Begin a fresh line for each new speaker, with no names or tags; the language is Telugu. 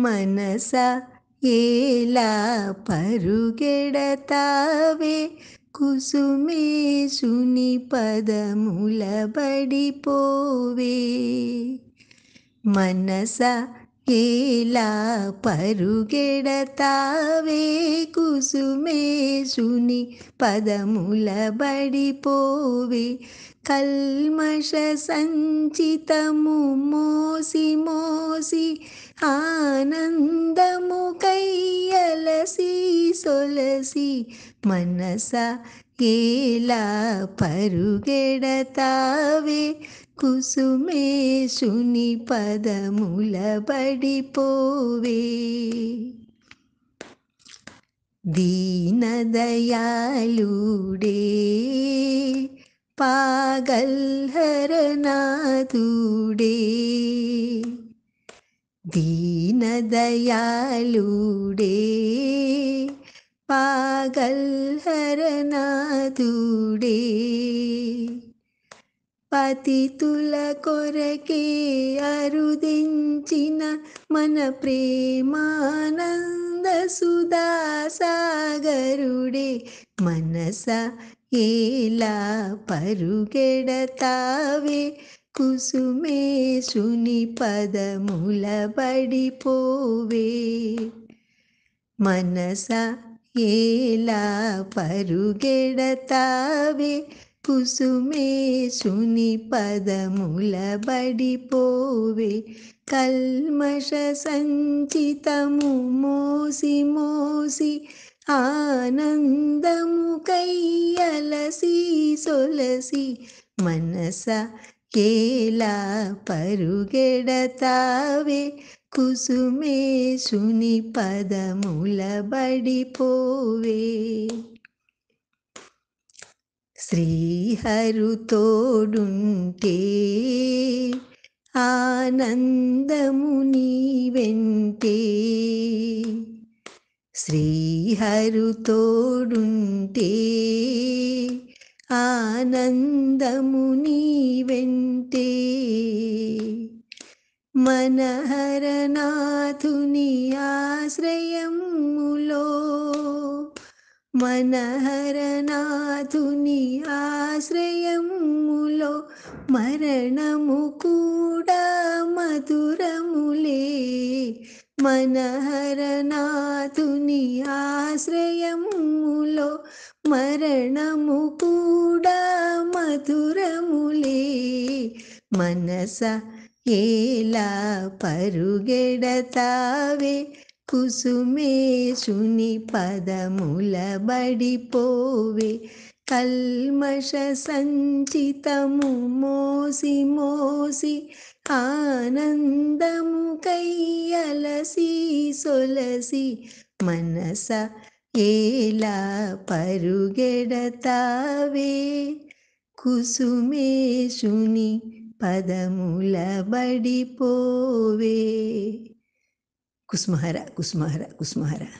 మనస ఎలా పరుగెడతావే కుసుమేశుని పదముల బడిపోవే మనస ఎలా పరుగెడతావే కుసుమేశుని పదముల బడిపోవే కల్మష సంచితము మోసి మోసి ఆనందము కయ్యలసి సొలసి మనస ఎలా పరుగెడతావే కుసుమేశుని పదముల పడిపోవే దీనదయాళుడే పాగల్హరనాథుడే ദീനദയാലൂടെ പാകൽഹരനാഥൂടെ పతితుల కొరకే అరుదించిన మన ప్రేమానంద సుధాసాగరుడే మనస ఏలా పరుగెడతావే కుసుమేశుని పదముల పడిపోవే మనస ఏలా పరుగెడతావే కుసుమేశుని పదముల బడిపోవే కల్మష సంచితము మోసి మోసి ఆనందము కయ్యలసి సొలసి మనస కేలా పరుగెడతావే కుసుమేశుని పదముల బడిపోవే శ్రీహరుతోడుంటే ఆనందముని వెంటే శ్రీహరుతోడుంటే ఆనందము మనహరనాథుని ఆశ్రయములో మనహరనాథుని ఆశ్రయములో మరణము కూడా మధురములే మనహరనాథుని ఆశ్రయములో మరణము కూడా మధురములే మనస ఎలా పరుగెడతావే కుసుమేశుని పదముల బడిపోవే కల్మష సంచితము మోసి మోసి ఆనందము కయ్యలసి సొలసి మనస ఎలా పరుగెడతావే కుసుమేశుని పదముల పోవే కుస్మహారా కుస్మహారా కుస్మహారా